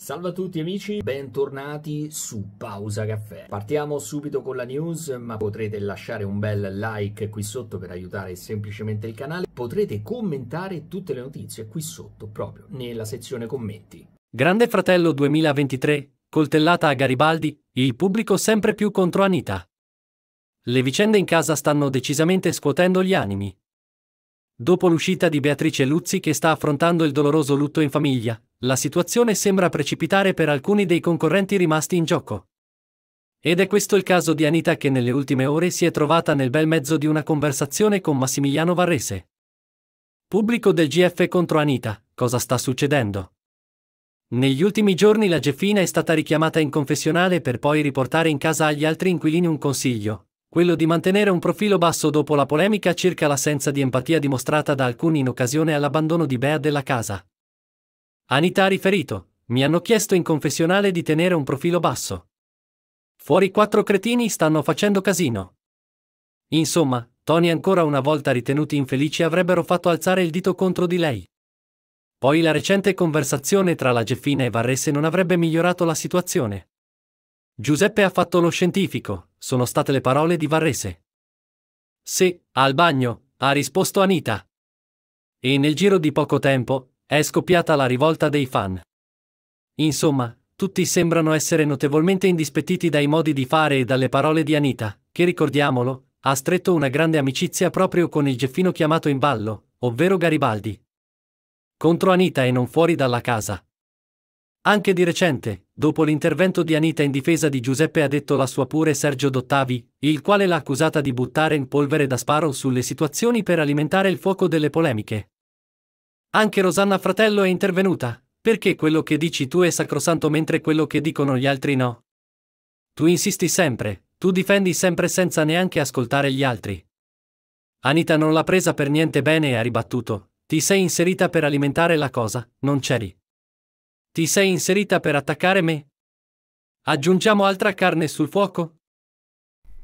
Salve a tutti amici, bentornati su Pausa Caffè. Partiamo subito con la news, ma potrete lasciare un bel like qui sotto per aiutare semplicemente il canale. Potrete commentare tutte le notizie qui sotto, proprio nella sezione commenti. Grande Fratello 2023, coltellata a Garibaldi, il pubblico sempre più contro Anita. Le vicende in casa stanno decisamente scuotendo gli animi. Dopo l'uscita di Beatrice Luzzi che sta affrontando il doloroso lutto in famiglia, la situazione sembra precipitare per alcuni dei concorrenti rimasti in gioco. Ed è questo il caso di Anita che nelle ultime ore si è trovata nel bel mezzo di una conversazione con Massimiliano Varrese. Pubblico del GF contro Anita, cosa sta succedendo? Negli ultimi giorni la Geffina è stata richiamata in confessionale per poi riportare in casa agli altri inquilini un consiglio, quello di mantenere un profilo basso dopo la polemica circa l'assenza di empatia dimostrata da alcuni in occasione all'abbandono di Bea della casa. Anita ha riferito, mi hanno chiesto in confessionale di tenere un profilo basso. Fuori quattro cretini stanno facendo casino. Insomma, Tony ancora una volta ritenuti infelici avrebbero fatto alzare il dito contro di lei. Poi la recente conversazione tra la Geffina e Varrese non avrebbe migliorato la situazione. Giuseppe ha fatto lo scientifico, sono state le parole di Varrese. Sì, al bagno, ha risposto Anita. E nel giro di poco tempo, è scoppiata la rivolta dei fan. Insomma, tutti sembrano essere notevolmente indispettiti dai modi di fare e dalle parole di Anita, che ricordiamolo, ha stretto una grande amicizia proprio con il geffino chiamato in ballo, ovvero Garibaldi. Contro Anita e non fuori dalla casa. Anche di recente, dopo l'intervento di Anita in difesa di Giuseppe ha detto la sua pure Sergio Dottavi, il quale l'ha accusata di buttare in polvere da sparo sulle situazioni per alimentare il fuoco delle polemiche. Anche Rosanna Fratello è intervenuta. Perché quello che dici tu è sacrosanto mentre quello che dicono gli altri no? Tu insisti sempre, tu difendi sempre senza neanche ascoltare gli altri. Anita non l'ha presa per niente bene e ha ribattuto, ti sei inserita per alimentare la cosa, non c'eri. Ti sei inserita per attaccare me? Aggiungiamo altra carne sul fuoco?